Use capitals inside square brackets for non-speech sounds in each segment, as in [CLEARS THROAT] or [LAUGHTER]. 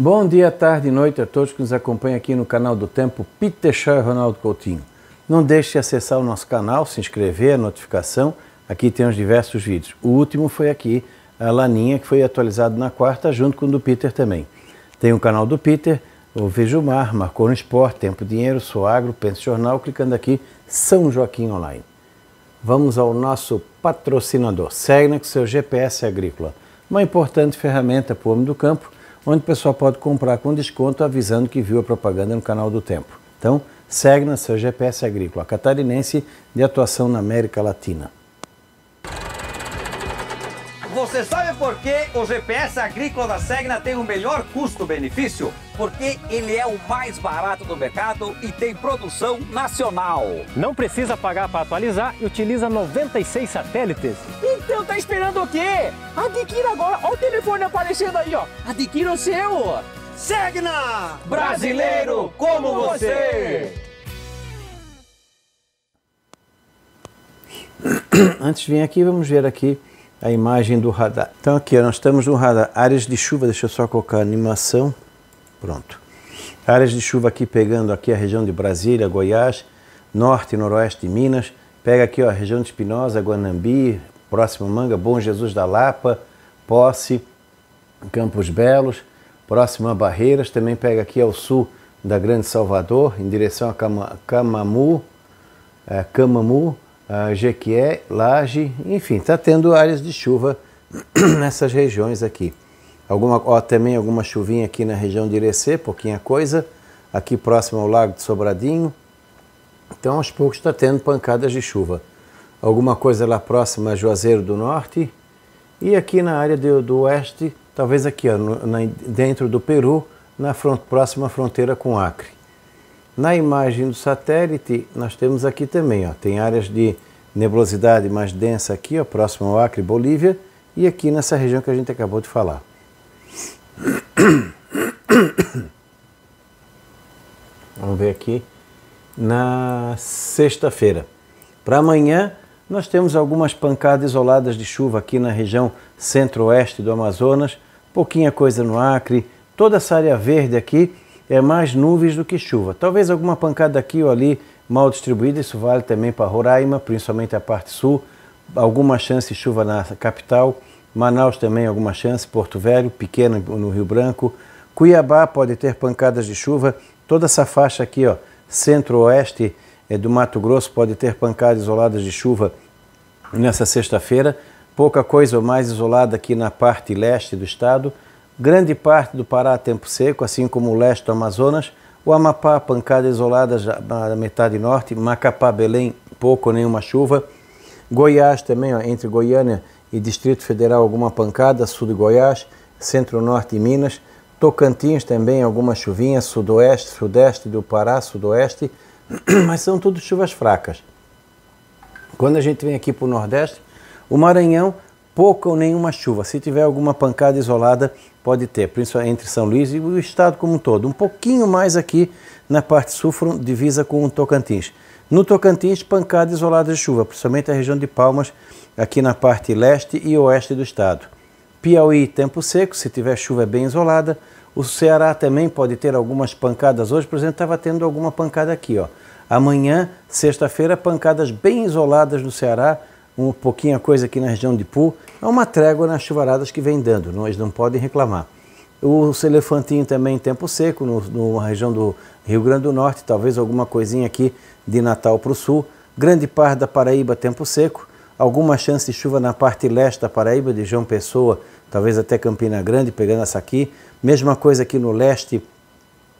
Bom dia, tarde e noite a todos que nos acompanham aqui no canal do Tempo, Peter Shaw e Ronaldo Coutinho. Não deixe de acessar o nosso canal, se inscrever, a notificação. Aqui tem os diversos vídeos. O último foi aqui, a Laninha, que foi atualizado na quarta, junto com o do Peter também. Tem o canal do Peter, o Vejo Mar, Marcou no Esporte, Tempo Dinheiro, Sou Agro, Pense Jornal, clicando aqui, São Joaquim Online. Vamos ao nosso patrocinador, Segna, com seu GPS agrícola. Uma importante ferramenta para o homem do campo, onde o pessoal pode comprar com desconto avisando que viu a propaganda no canal do Tempo. Então, segue na seu GPS Agrícola Catarinense de atuação na América Latina. Você sabe por que o GPS agrícola da Segna tem o melhor custo-benefício? Porque ele é o mais barato do mercado e tem produção nacional. Não precisa pagar para atualizar e utiliza 96 satélites. Então tá esperando o quê? Adquira agora. Olha o telefone aparecendo aí, ó. Adquira o seu. Segna! Brasileiro como você! [COUGHS] Antes de vir aqui, vamos ver aqui a imagem do radar. Então aqui nós estamos no radar, áreas de chuva, deixa eu só colocar a animação, pronto. Áreas de chuva aqui pegando aqui a região de Brasília, Goiás, norte e noroeste de Minas, pega aqui ó, a região de Espinosa, Guanambi, próximo Manga, Bom Jesus da Lapa, Posse, Campos Belos, próximo a Barreiras, também pega aqui ao sul da Grande Salvador, em direção a Camamu, é, Camamu Jequié, Laje, enfim, está tendo áreas de chuva [CLEARS THROAT] nessas regiões aqui. Alguma, ó, também alguma chuvinha aqui na região de Irecê, pouquinha coisa, aqui próximo ao Lago de Sobradinho. Então, aos poucos está tendo pancadas de chuva. Alguma coisa lá próxima a Juazeiro do Norte e aqui na área do, do Oeste, talvez aqui ó, no, na, dentro do Peru, na front, próxima fronteira com Acre. Na imagem do satélite, nós temos aqui também, ó, tem áreas de nebulosidade mais densa aqui, ó, próximo ao Acre, Bolívia, e aqui nessa região que a gente acabou de falar. [COUGHS] Vamos ver aqui na sexta-feira. Para amanhã, nós temos algumas pancadas isoladas de chuva aqui na região centro-oeste do Amazonas, pouquinha coisa no Acre, toda essa área verde aqui é mais nuvens do que chuva. Talvez alguma pancada aqui ou ali mal distribuída, isso vale também para Roraima, principalmente a parte sul, alguma chance de chuva na capital, Manaus também alguma chance, Porto Velho, pequeno no Rio Branco, Cuiabá pode ter pancadas de chuva, toda essa faixa aqui, ó, centro-oeste eh, do Mato Grosso pode ter pancadas isoladas de chuva nessa sexta-feira, pouca coisa mais isolada aqui na parte leste do estado, grande parte do Pará tempo seco, assim como o leste do Amazonas, o Amapá, pancada isolada na metade norte. Macapá, Belém, pouco nenhuma chuva. Goiás também, ó, entre Goiânia e Distrito Federal, alguma pancada. Sul de Goiás, centro-norte e Minas. Tocantins também, alguma chuvinha. Sudoeste, sudeste do Pará, sudoeste. [CLEARS THROAT] Mas são tudo chuvas fracas. Quando a gente vem aqui para o Nordeste, o Maranhão pouca ou nenhuma chuva. Se tiver alguma pancada isolada, pode ter, principalmente entre São Luís e o estado como um todo. Um pouquinho mais aqui na parte sul, divisa com o Tocantins. No Tocantins, pancada isolada de chuva, principalmente a região de Palmas, aqui na parte leste e oeste do estado. Piauí, tempo seco, se tiver chuva é bem isolada. O Ceará também pode ter algumas pancadas hoje, por exemplo, estava tendo alguma pancada aqui. Ó. Amanhã, sexta-feira, pancadas bem isoladas no Ceará, um pouquinho a coisa aqui na região de Pu, é uma trégua nas chuvaradas que vem dando, não, eles não podem reclamar. O elefantinho também em tempo seco, no, região do Rio Grande do Norte, talvez alguma coisinha aqui de Natal para o Sul. Grande parte da Paraíba, tempo seco. Alguma chance de chuva na parte leste da Paraíba, de João Pessoa, talvez até Campina Grande, pegando essa aqui. Mesma coisa aqui no leste,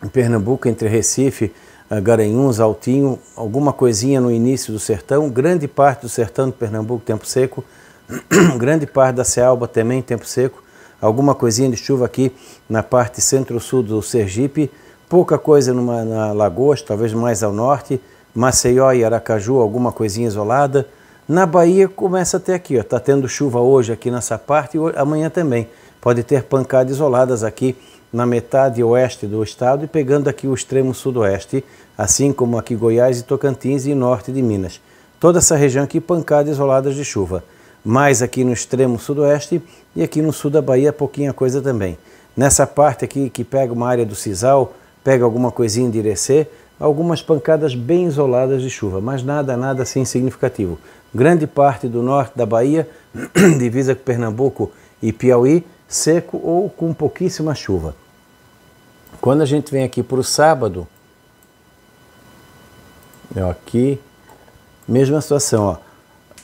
em Pernambuco, entre Recife ah, Garanhuns, Altinho, alguma coisinha no início do sertão, grande parte do sertão de Pernambuco, tempo seco, [CLEARS THROAT] grande parte da Cealba também, tempo seco, alguma coisinha de chuva aqui na parte centro-sul do Sergipe, pouca coisa numa, na Lagoas, talvez mais ao norte, Maceió e Aracaju, alguma coisinha isolada. Na Bahia começa até aqui, está tendo chuva hoje aqui nessa parte e amanhã também. Pode ter pancadas isoladas aqui na metade oeste do estado e pegando aqui o extremo sudoeste, assim como aqui Goiás e Tocantins e norte de Minas. Toda essa região aqui, pancadas isoladas de chuva. Mais aqui no extremo sudoeste e aqui no sul da Bahia, pouquinha coisa também. Nessa parte aqui que pega uma área do Cisal, pega alguma coisinha de Irecê, algumas pancadas bem isoladas de chuva, mas nada, nada assim significativo. Grande parte do norte da Bahia, [CLEARS THROAT] divisa com Pernambuco e Piauí, seco ou com pouquíssima chuva. Quando a gente vem aqui para o sábado, aqui, mesma situação, ó,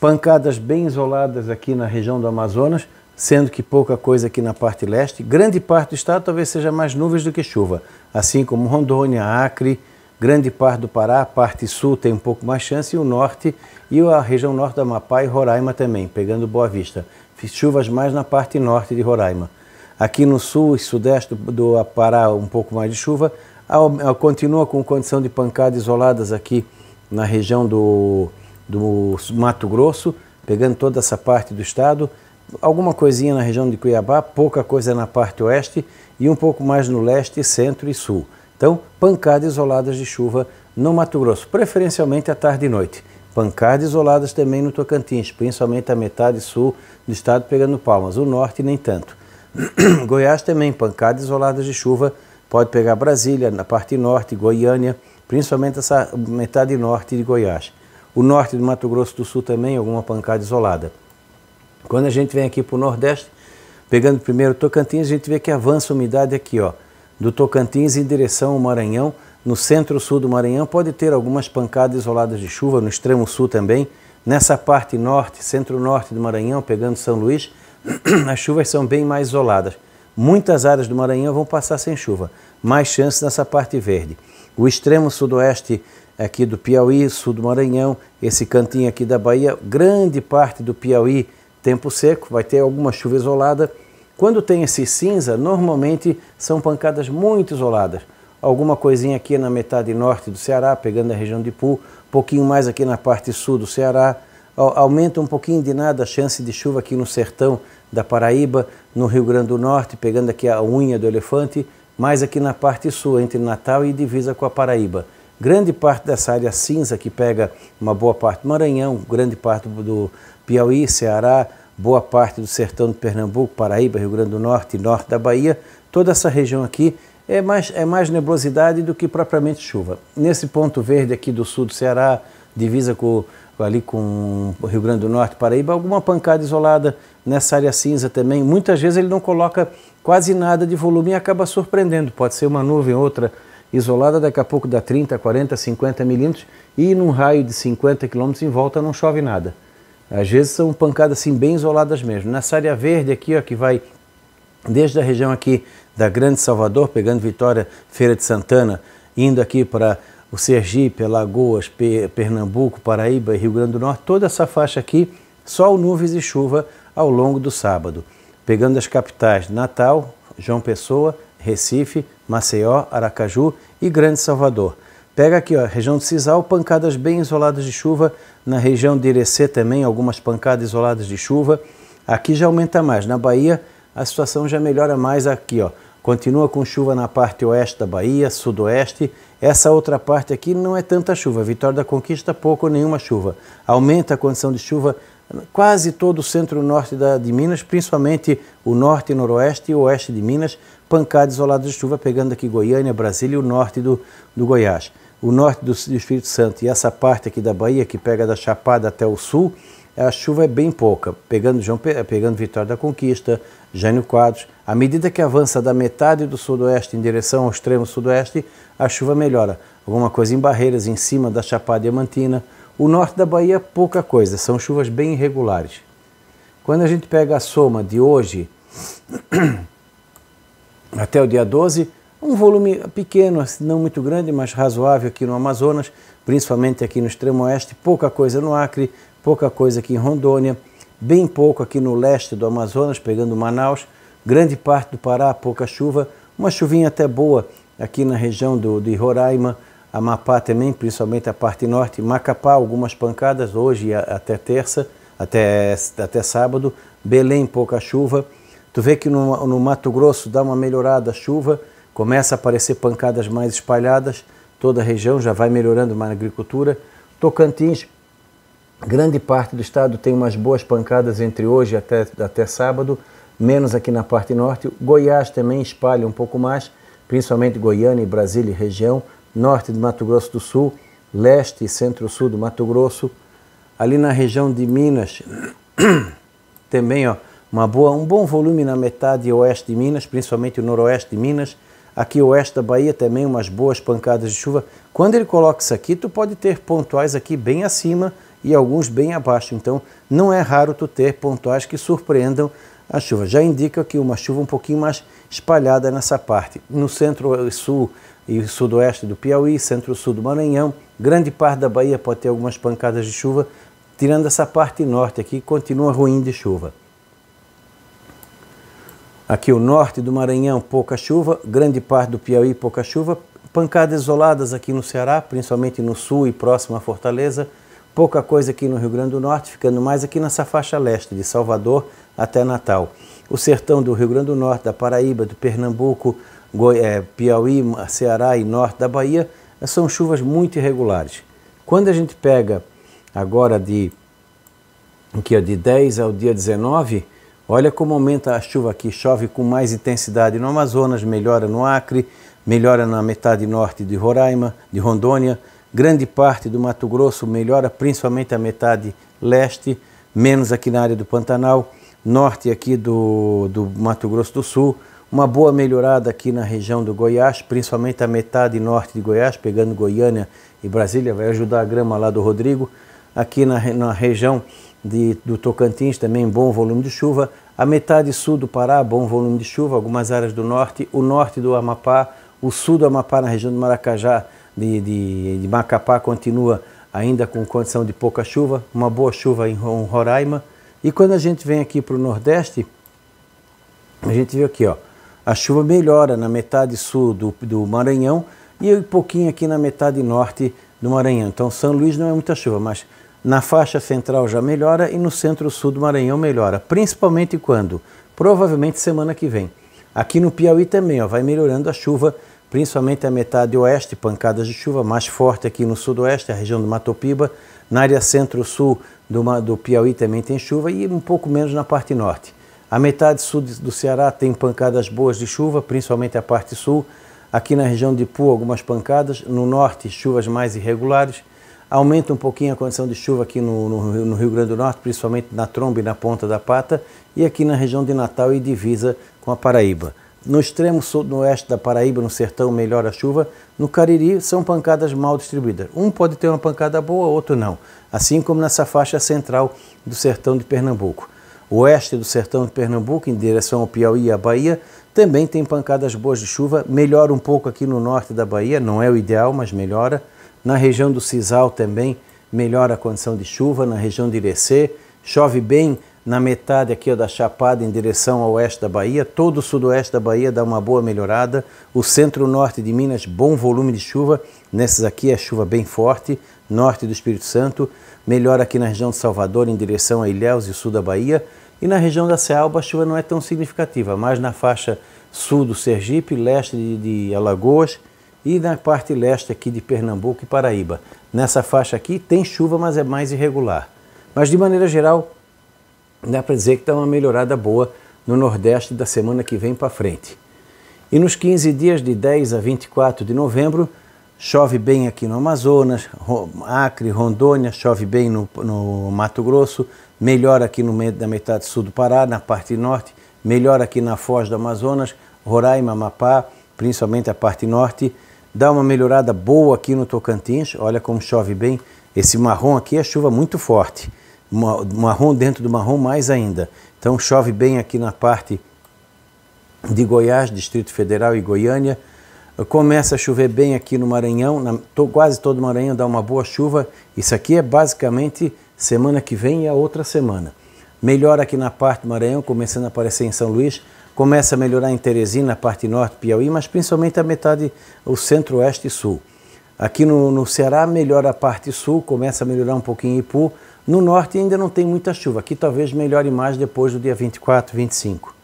pancadas bem isoladas aqui na região do Amazonas, sendo que pouca coisa aqui na parte leste. Grande parte do estado talvez seja mais nuvens do que chuva, assim como Rondônia, Acre, grande parte do Pará, parte sul tem um pouco mais chance, e o norte, e a região norte do Amapá e Roraima também, pegando Boa Vista chuvas mais na parte norte de Roraima. Aqui no sul e sudeste do Pará, um pouco mais de chuva. Eh, continua com condição de pancadas isoladas aqui na região do, do Mato Grosso, pegando toda essa parte do estado. Alguma coisinha na região de Cuiabá, pouca coisa na parte oeste e um pouco mais no leste, centro e sul. Então, pancadas isoladas de chuva no Mato Grosso, preferencialmente à tarde e noite. Pancadas isoladas também no Tocantins, principalmente a metade sul do estado pegando palmas, o norte nem tanto. [CLEARS THROAT] Goiás também, pancadas isoladas de chuva, pode pegar Brasília, na parte norte, Goiânia, principalmente essa metade norte de Goiás. O norte do Mato Grosso do Sul também, alguma pancada isolada. Quando a gente vem aqui para o Nordeste, pegando primeiro Tocantins, a gente vê que avança a umidade aqui, ó, do Tocantins em direção ao Maranhão, no centro-sul do Maranhão pode ter algumas pancadas isoladas de chuva, no extremo sul também. Nessa parte norte, centro-norte do Maranhão, pegando São Luís, [CLEARS THROAT] as chuvas são bem mais isoladas. Muitas áreas do Maranhão vão passar sem chuva, mais chance nessa parte verde. O extremo sudoeste aqui do Piauí, sul do Maranhão, esse cantinho aqui da Bahia, grande parte do Piauí, tempo seco, vai ter alguma chuva isolada. Quando tem esse cinza, normalmente são pancadas muito isoladas alguma coisinha aqui na metade norte do Ceará, pegando a região de Pu, pouquinho mais aqui na parte sul do Ceará, aumenta um pouquinho de nada a chance de chuva aqui no sertão da Paraíba, no Rio Grande do Norte, pegando aqui a unha do elefante, mais aqui na parte sul, entre Natal e divisa com a Paraíba. Grande parte dessa área cinza que pega uma boa parte do Maranhão, grande parte do Piauí, Ceará, boa parte do sertão de Pernambuco, Paraíba, Rio Grande do Norte, norte da Bahia, toda essa região aqui é mais, é mais nebulosidade do que propriamente chuva. Nesse ponto verde aqui do sul do Ceará, divisa com, ali com o Rio Grande do Norte, Paraíba, alguma pancada isolada nessa área cinza também. Muitas vezes ele não coloca quase nada de volume e acaba surpreendendo. Pode ser uma nuvem, outra isolada, daqui a pouco dá 30, 40, 50 milímetros e num raio de 50 quilômetros em volta não chove nada. Às vezes são pancadas assim bem isoladas mesmo. Nessa área verde aqui, ó, que vai desde a região aqui da Grande Salvador, pegando Vitória, Feira de Santana, indo aqui para o Sergipe, Alagoas, Pernambuco, Paraíba e Rio Grande do Norte, toda essa faixa aqui, sol, nuvens e chuva ao longo do sábado. Pegando as capitais Natal, João Pessoa, Recife, Maceió, Aracaju e Grande Salvador. Pega aqui, ó, região de Cisal, pancadas bem isoladas de chuva. Na região de Irecê também, algumas pancadas isoladas de chuva. Aqui já aumenta mais. Na Bahia, a situação já melhora mais aqui, ó. Continua com chuva na parte oeste da Bahia, sudoeste. Essa outra parte aqui não é tanta chuva. Vitória da Conquista, pouco ou nenhuma chuva. Aumenta a condição de chuva quase todo o centro-norte de Minas, principalmente o norte, e noroeste e oeste de Minas, pancada isolada de chuva, pegando aqui Goiânia, Brasília e o norte do, do Goiás. O norte do, do Espírito Santo e essa parte aqui da Bahia, que pega da Chapada até o sul, a chuva é bem pouca, pegando, João, pegando Vitória da Conquista, Jânio Quadros. À medida que avança da metade do sudoeste em direção ao extremo sudoeste, a chuva melhora. Alguma coisa em Barreiras, em cima da Chapada Diamantina. O norte da Bahia, pouca coisa, são chuvas bem irregulares. Quando a gente pega a soma de hoje [CLEARS THROAT] até o dia 12, um volume pequeno, assim, não muito grande, mas razoável aqui no Amazonas, principalmente aqui no extremo oeste, pouca coisa no Acre, pouca coisa aqui em Rondônia, bem pouco aqui no leste do Amazonas, pegando Manaus, grande parte do Pará, pouca chuva, uma chuvinha até boa aqui na região do, de Roraima, Amapá também, principalmente a parte norte, Macapá, algumas pancadas hoje até terça, até, até sábado, Belém, pouca chuva. Tu vê que no, no Mato Grosso dá uma melhorada a chuva, começa a aparecer pancadas mais espalhadas, toda a região já vai melhorando na agricultura. Tocantins, Grande parte do estado tem umas boas pancadas entre hoje até, até sábado, menos aqui na parte norte. Goiás também espalha um pouco mais, principalmente Goiânia, e Brasília e região, norte do Mato Grosso do Sul, leste e centro-sul do Mato Grosso. Ali na região de Minas, [COUGHS] também ó, uma boa, um bom volume na metade oeste de Minas, principalmente o noroeste de Minas. Aqui oeste da Bahia também umas boas pancadas de chuva. Quando ele coloca isso aqui, tu pode ter pontuais aqui bem acima e alguns bem abaixo. Então, não é raro tu ter pontuais que surpreendam a chuva. Já indica que uma chuva um pouquinho mais espalhada nessa parte. No centro e eh, sul e sudoeste do Piauí, centro-sul do Maranhão, grande parte da Bahia pode ter algumas pancadas de chuva, tirando essa parte norte aqui, continua ruim de chuva. Aqui o norte do Maranhão, pouca chuva, grande parte do Piauí, pouca chuva, pancadas isoladas aqui no Ceará, principalmente no sul e próximo à Fortaleza, pouca coisa aqui no Rio Grande do Norte, ficando mais aqui nessa faixa leste, de Salvador até Natal. O sertão do Rio Grande do Norte, da Paraíba, do Pernambuco, Goi é, Piauí, Ceará e norte da Bahia, eh, são chuvas muito irregulares. Quando a gente pega agora de, aqui, ó, é, de 10 ao dia 19, olha como aumenta a chuva aqui, chove com mais intensidade no Amazonas, melhora no Acre, melhora na metade norte de Roraima, de Rondônia, grande parte do Mato Grosso melhora, principalmente a metade leste, menos aqui na área do Pantanal, norte aqui do, do Mato Grosso do Sul, uma boa melhorada aqui na região do Goiás, principalmente a metade norte de Goiás, pegando Goiânia e Brasília, vai ajudar a grama lá do Rodrigo. Aqui na, na região de, do Tocantins também bom volume de chuva. A metade sul do Pará, bom volume de chuva, algumas áreas do norte, o norte do Amapá, o sul do Amapá na região do Maracajá, de, de, de Macapá continua ainda com condição de pouca chuva, uma boa chuva em Roraima. E quando a gente vem aqui para o Nordeste, a gente vê aqui, ó, a chuva melhora na metade sul do, do Maranhão e um pouquinho aqui na metade norte do Maranhão. Então, São Luís não é muita chuva, mas na faixa central já melhora e no centro-sul do Maranhão melhora, principalmente quando? Provavelmente semana que vem. Aqui no Piauí também, ó, vai melhorando a chuva principalmente a metade oeste, pancadas de chuva mais forte aqui no sudoeste, a região do Matopiba, na área centro-sul do, do Piauí também tem chuva e um pouco menos na parte norte. A metade sul do Ceará tem pancadas boas de chuva, principalmente a parte sul. Aqui na região de Pu, algumas pancadas. No norte, chuvas mais irregulares. Aumenta um pouquinho a condição de chuva aqui no, no, no Rio Grande do Norte, principalmente na tromba e na ponta da pata. E aqui na região de Natal e divisa com a Paraíba. No extremo sudoeste da Paraíba, no sertão, melhora a chuva. No Cariri, são pancadas mal distribuídas. Um pode ter uma pancada boa, outro não. Assim como nessa faixa central do sertão de Pernambuco. O oeste do sertão de Pernambuco, em direção ao Piauí e à Bahia, também tem pancadas boas de chuva. Melhora um pouco aqui no norte da Bahia, não é o ideal, mas melhora. Na região do Cisal também melhora a condição de chuva. Na região de Irecê, chove bem na metade aqui ó, da Chapada, em direção ao oeste da Bahia. Todo o sudoeste da Bahia dá uma boa melhorada. O centro-norte de Minas, bom volume de chuva. Nesses aqui é chuva bem forte. Norte do Espírito Santo, melhor aqui na região de Salvador, em direção a Ilhéus e sul da Bahia. E na região da Cealba a chuva não é tão significativa, mas na faixa sul do Sergipe, leste de, de Alagoas e na parte leste aqui de Pernambuco e Paraíba. Nessa faixa aqui tem chuva, mas é mais irregular. Mas de maneira geral, dá para dizer que dá uma melhorada boa no Nordeste da semana que vem para frente. E nos 15 dias de 10 a 24 de novembro, chove bem aqui no Amazonas, Acre, Rondônia, chove bem no, no Mato Grosso, melhora aqui no meio da metade sul do Pará, na parte norte, melhora aqui na Foz do Amazonas, Roraima, Amapá, principalmente a parte norte, dá uma melhorada boa aqui no Tocantins, olha como chove bem, esse marrom aqui é chuva muito forte marrom dentro do marrom mais ainda. Então chove bem aqui na parte de Goiás, Distrito Federal e Goiânia. Começa a chover bem aqui no Maranhão, na, quase todo o Maranhão dá uma boa chuva. Isso aqui é basicamente semana que vem e a outra semana. Melhora aqui na parte do Maranhão, começando a aparecer em São Luís. Começa a melhorar em Teresina, na parte norte, Piauí, mas principalmente a metade, o centro-oeste e sul. Aqui no, no Ceará melhora a parte sul, começa a melhorar um pouquinho Ipu, no norte ainda não tem muita chuva, aqui talvez melhore mais depois do dia 24, 25.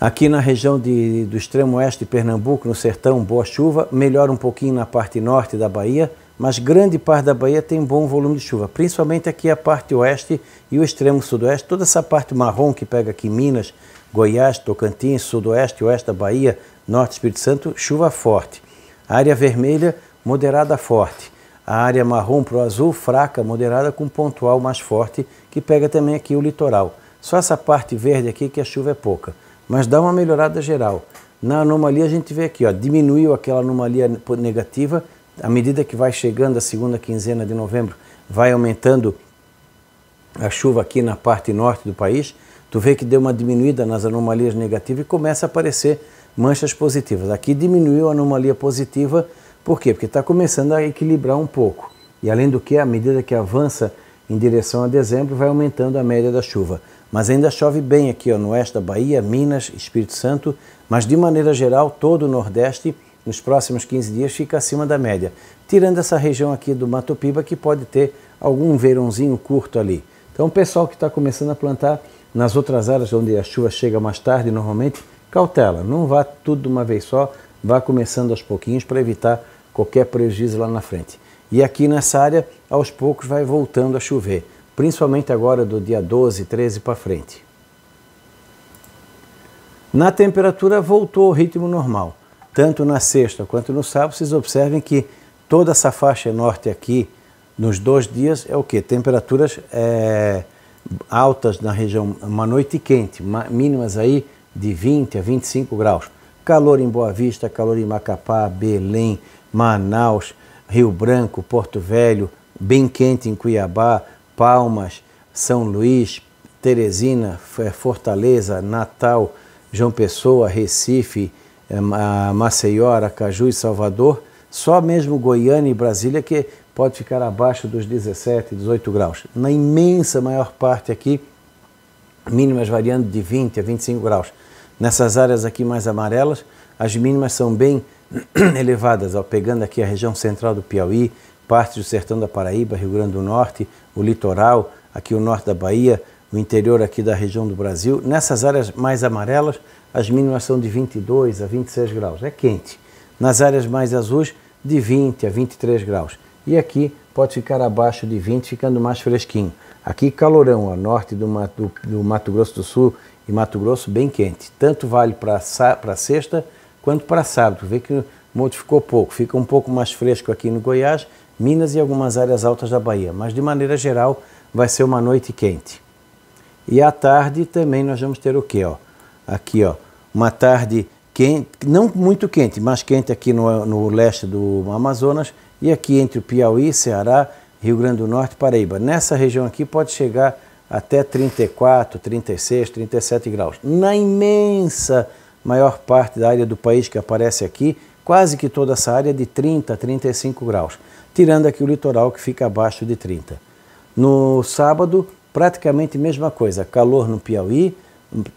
Aqui na região de, do extremo oeste de Pernambuco, no sertão, boa chuva, melhora um pouquinho na parte norte da Bahia, mas grande parte da Bahia tem bom volume de chuva, principalmente aqui a parte oeste e o extremo sudoeste, toda essa parte marrom que pega aqui Minas, Goiás, Tocantins, sudoeste, oeste da Bahia, norte Espírito Santo, chuva forte. área vermelha, moderada forte a área marrom para o azul fraca, moderada, com pontual mais forte, que pega também aqui o litoral. Só essa parte verde aqui que a chuva é pouca, mas dá uma melhorada geral. Na anomalia a gente vê aqui, ó, diminuiu aquela anomalia negativa, à medida que vai chegando a segunda quinzena de novembro, vai aumentando a chuva aqui na parte norte do país, tu vê que deu uma diminuída nas anomalias negativas e começa a aparecer manchas positivas. Aqui diminuiu a anomalia positiva, por quê? Porque está começando a equilibrar um pouco. E além do que, à medida que avança em direção a dezembro, vai aumentando a média da chuva. Mas ainda chove bem aqui ó, no oeste da Bahia, Minas, Espírito Santo, mas de maneira geral, todo o Nordeste, nos próximos 15 dias, fica acima da média. Tirando essa região aqui do Mato Piba, que pode ter algum verãozinho curto ali. Então o pessoal que está começando a plantar nas outras áreas onde a chuva chega mais tarde, normalmente, cautela, não vá tudo de uma vez só, Vá começando aos pouquinhos para evitar qualquer prejuízo lá na frente. E aqui nessa área, aos poucos vai voltando a chover, principalmente agora do dia 12, 13 para frente. Na temperatura voltou ao ritmo normal. Tanto na sexta quanto no sábado, vocês observem que toda essa faixa norte aqui, nos dois dias, é o que? Temperaturas é, altas na região, uma noite quente, mínimas aí de 20 a 25 graus calor em Boa Vista, calor em Macapá, Belém, Manaus, Rio Branco, Porto Velho, bem quente em Cuiabá, Palmas, São Luís, Teresina, Fortaleza, Natal, João Pessoa, Recife, eh, Maceió, Aracaju e Salvador, só mesmo Goiânia e Brasília que pode ficar abaixo dos 17, 18 graus. Na imensa maior parte aqui, mínimas variando de 20 a 25 graus. Nessas áreas aqui mais amarelas, as mínimas são bem [CLEARS THROAT] elevadas, ó, pegando aqui a região central do Piauí, parte do sertão da Paraíba, Rio Grande do Norte, o litoral, aqui o norte da Bahia, o interior aqui da região do Brasil. Nessas áreas mais amarelas, as mínimas são de 22 a 26 graus, é quente. Nas áreas mais azuis, de 20 a 23 graus. E aqui pode ficar abaixo de 20, ficando mais fresquinho. Aqui calorão, a norte do Mato, do Mato Grosso do Sul, e Mato Grosso bem quente. Tanto vale para sexta quanto para sábado. Vê que modificou pouco, fica um pouco mais fresco aqui no Goiás, Minas e algumas áreas altas da Bahia, mas de maneira geral vai ser uma noite quente. E à tarde também nós vamos ter o quê? Ó? Aqui, ó, uma tarde quente, não muito quente, mas quente aqui no, no leste do Amazonas e aqui entre o Piauí, Ceará, Rio Grande do Norte e Paraíba. Nessa região aqui pode chegar até 34, 36, 37 graus. Na imensa maior parte da área do país que aparece aqui, quase que toda essa área é de 30 a 35 graus, tirando aqui o litoral que fica abaixo de 30. No sábado, praticamente a mesma coisa, calor no Piauí,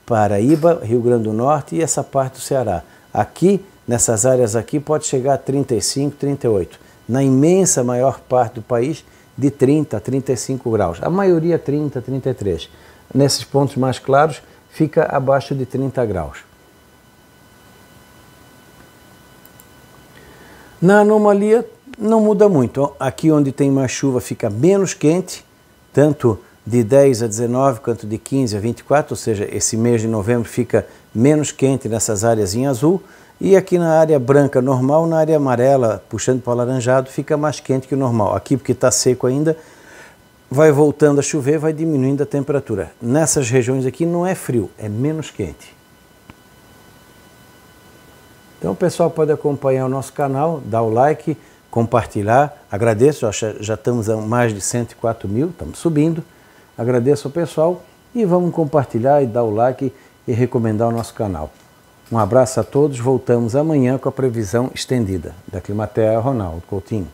Paraíba, Rio Grande do Norte e essa parte do Ceará. Aqui, nessas áreas aqui, pode chegar a 35, 38. Na imensa maior parte do país, de 30 a 35 graus, a maioria 30, 33. Nesses pontos mais claros, fica abaixo de 30 graus. Na anomalia não muda muito. Aqui onde tem mais chuva fica menos quente, tanto de 10 a 19 quanto de 15 a 24, ou seja, esse mês de novembro fica menos quente nessas áreas em azul. E aqui na área branca normal, na área amarela, puxando para o alaranjado, fica mais quente que o normal. Aqui, porque está seco ainda, vai voltando a chover, vai diminuindo a temperatura. Nessas regiões aqui não é frio, é menos quente. Então o pessoal pode acompanhar o nosso canal, dar o like, compartilhar. Agradeço, já, já estamos a mais de 104 mil, estamos subindo. Agradeço ao pessoal e vamos compartilhar e dar o like e recomendar o nosso canal. Um abraço a todos. Voltamos amanhã com a previsão estendida. Da Climatea, Ronaldo Coutinho.